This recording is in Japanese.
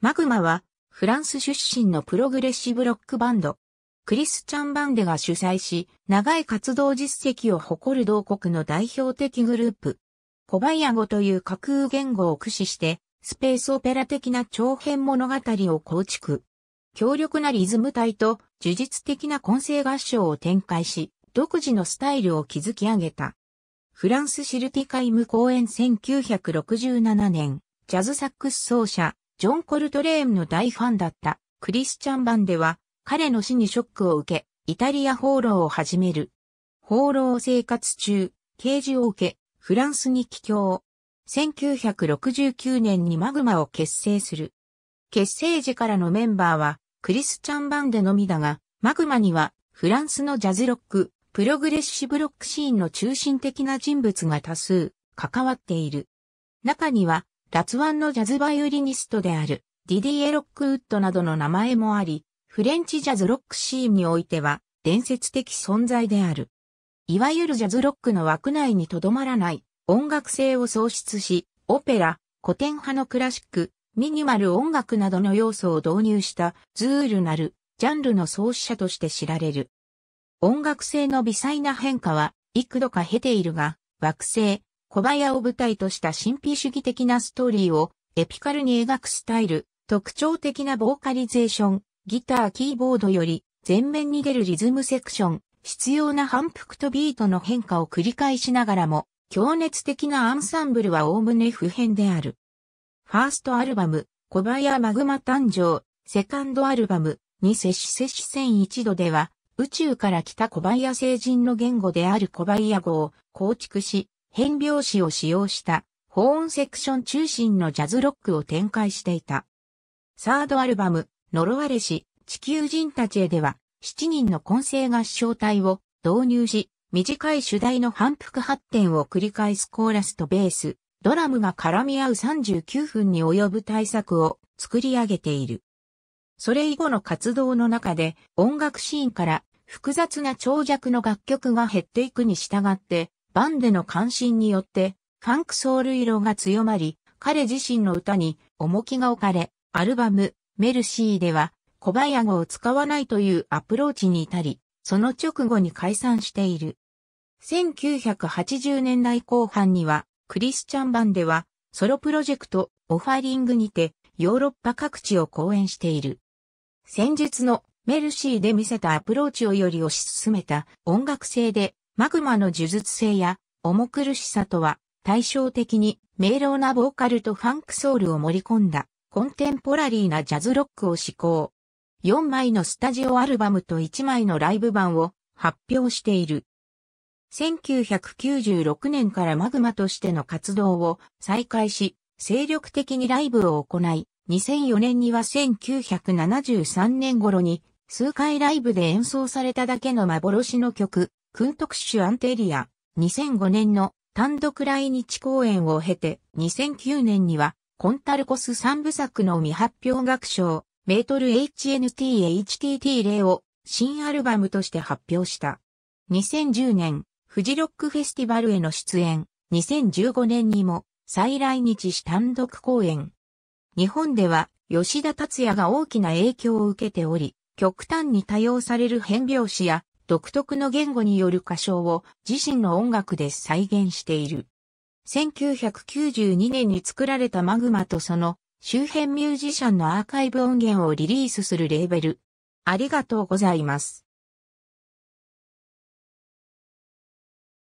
マグマは、フランス出身のプログレッシブロックバンド。クリスチャン・バンデが主催し、長い活動実績を誇る同国の代表的グループ。コバイア語という架空言語を駆使して、スペースオペラ的な長編物語を構築。強力なリズム体と呪術的な混声合唱を展開し、独自のスタイルを築き上げた。フランスシルティカイム公演1967年、ジャズサックス奏者、ジョン・コルトレーンの大ファンだったクリスチャン・バンデは、彼の死にショックを受け、イタリア放浪を始める。放浪生活中、刑事を受け、フランスに帰郷。1969年にマグマを結成する。結成時からのメンバーは、クリスチャン・バンデのみだが、マグマには、フランスのジャズロック、プログレッシブロックシーンの中心的な人物が多数、関わっている。中には、ラツワンのジャズバイオリニストであるディディエ・ロックウッドなどの名前もあり、フレンチジャズロックシーンにおいては伝説的存在である。いわゆるジャズロックの枠内にとどまらない音楽性を創出し、オペラ、古典派のクラシック、ミニマル音楽などの要素を導入したズールなるジャンルの創始者として知られる。音楽性の微細な変化は幾度か経ているが、惑星、小林を舞台とした神秘主義的なストーリーをエピカルに描くスタイル、特徴的なボーカリゼーション、ギターキーボードより前面に出るリズムセクション、必要な反復とビートの変化を繰り返しながらも、強熱的なアンサンブルは概ね不変である。ファーストアルバム、小林マグマ誕生、セカンドアルバム、に摂し摂し戦一度では、宇宙から来た小林成人の言語である小林語を構築し、変拍子を使用した保音セクション中心のジャズロックを展開していた。サードアルバム、呪われし、地球人たちへでは、7人の混成合唱隊を導入し、短い主題の反復発展を繰り返すコーラスとベース、ドラムが絡み合う39分に及ぶ大作を作り上げている。それ以後の活動の中で音楽シーンから複雑な長尺の楽曲が減っていくに従ってバンデの関心によって、ファンクソウル色が強まり、彼自身の歌に重きが置かれ、アルバム、メルシーでは、小ヤ語を使わないというアプローチに至り、その直後に解散している。1980年代後半には、クリスチャンバンでは、ソロプロジェクト、オファリングにて、ヨーロッパ各地を公演している。先日のメルシーで見せたアプローチをより推し進めた音楽性でマグマの呪術性や重苦しさとは対照的に明朗なボーカルとファンクソウルを盛り込んだコンテンポラリーなジャズロックを施行。4枚のスタジオアルバムと1枚のライブ版を発表している。1996年からマグマとしての活動を再開し、精力的にライブを行い、2004年には1973年頃に数回ライブで演奏されただけの幻の曲、訓シュアンテリア、2005年の単独来日公演を経て、2009年には、コンタルコス3部作の未発表楽章、メートル HNTHTT0 を新アルバムとして発表した。2010年、フジロックフェスティバルへの出演、2015年にも再来日し単独公演。日本では吉田達也が大きな影響を受けており、極端に多用される変拍子や独特の言語による歌唱を自身の音楽で再現している。1992年に作られたマグマとその周辺ミュージシャンのアーカイブ音源をリリースするレーベル。ありがとうございます。